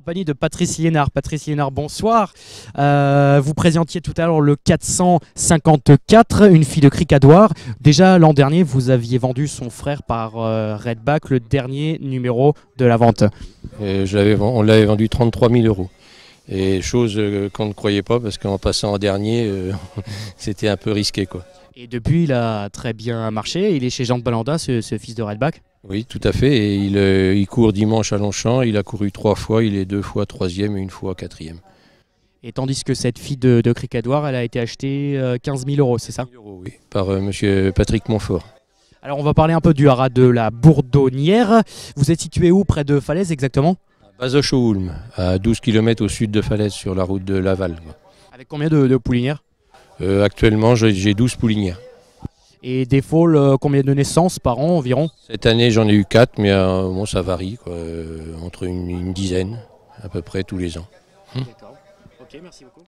compagnie de Patrice Liénard. Patrice Liénard, bonsoir. Euh, vous présentiez tout à l'heure le 454, une fille de Cricadoire. Déjà l'an dernier, vous aviez vendu son frère par euh, Redback, le dernier numéro de la vente. on l'avait vendu 33 000 euros. Et chose euh, qu'on ne croyait pas parce qu'en passant en dernier, c'était un peu risqué. quoi. Et depuis, il a très bien marché. Il est chez Jean de Balanda, ce fils de Redback oui, tout à fait. Et euh, il, court dimanche à Longchamp. Il a couru trois fois. Il est deux fois troisième et une fois quatrième. Et tandis que cette fille de, de Cricadoire, elle a été achetée 15 euh, 000 euros, c'est ça Oui, par M. Euh, monsieur Patrick Montfort. Alors on va parler un peu du haras de la Bourdonnière. Vous êtes situé où près de Falaise exactement À au à 12 km au sud de Falaise sur la route de Laval. Avec combien de, poulinières Actuellement j'ai 12 poulinières. Et des folles, euh, combien de naissances par an environ Cette année, j'en ai eu 4, mais euh, bon, ça varie, quoi, euh, entre une, dizaine à peu près tous les ans. Ok, merci beaucoup.